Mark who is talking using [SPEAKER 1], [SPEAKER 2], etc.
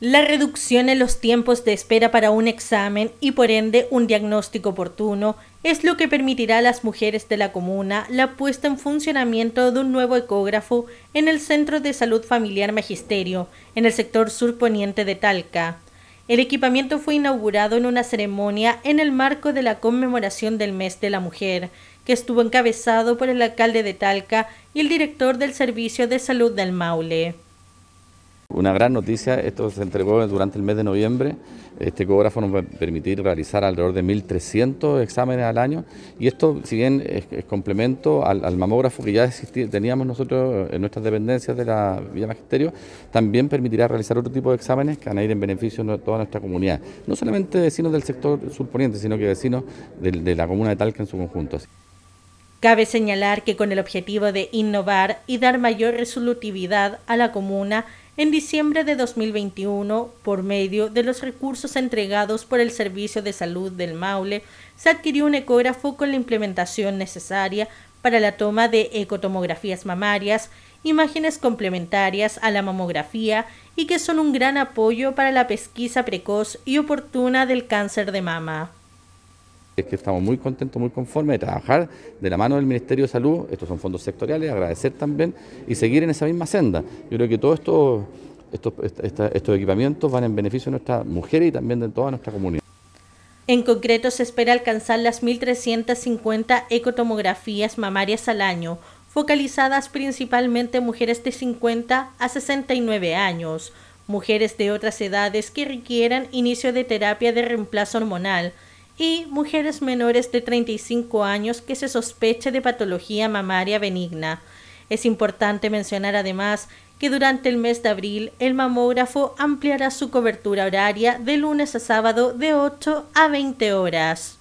[SPEAKER 1] La reducción en los tiempos de espera para un examen y por ende un diagnóstico oportuno es lo que permitirá a las mujeres de la comuna la puesta en funcionamiento de un nuevo ecógrafo en el Centro de Salud Familiar Magisterio, en el sector surponiente de Talca. El equipamiento fue inaugurado en una ceremonia en el marco de la conmemoración del Mes de la Mujer, que estuvo encabezado por el alcalde de Talca y el director del Servicio de Salud del Maule.
[SPEAKER 2] Una gran noticia, esto se entregó durante el mes de noviembre, este ecógrafo nos va a permitir realizar alrededor de 1.300 exámenes al año y esto, si bien es, complemento al, mamógrafo que ya teníamos nosotros en nuestras dependencias de la Villa Magisterio, también permitirá realizar otro tipo de exámenes que van a ir en beneficio de toda nuestra comunidad, no solamente vecinos del sector surponiente, sino que vecinos de la comuna de Talca en su conjunto.
[SPEAKER 1] Cabe señalar que con el objetivo de innovar y dar mayor resolutividad a la comuna, en diciembre de 2021, por medio de los recursos entregados por el Servicio de Salud del Maule, se adquirió un ecógrafo con la implementación necesaria para la toma de ecotomografías mamarias, imágenes complementarias a la mamografía y que son un gran apoyo para la pesquisa precoz y oportuna del cáncer de mama
[SPEAKER 2] es que estamos muy contentos, muy conformes de trabajar de la mano del Ministerio de Salud, estos son fondos sectoriales, agradecer también y seguir en esa misma senda. Yo creo que todo esto, estos, estos equipamientos van en beneficio de nuestras mujeres y también de toda nuestra comunidad.
[SPEAKER 1] En concreto, se espera alcanzar las 1.350 ecotomografías mamarias al año, focalizadas principalmente en mujeres de 50 a 69 años, mujeres de otras edades que requieran inicio de terapia de reemplazo hormonal, y mujeres menores de 35 años que se sospeche de patología mamaria benigna. Es importante mencionar además que durante el mes de abril el mamógrafo ampliará su cobertura horaria de lunes a sábado de 8 a 20 horas.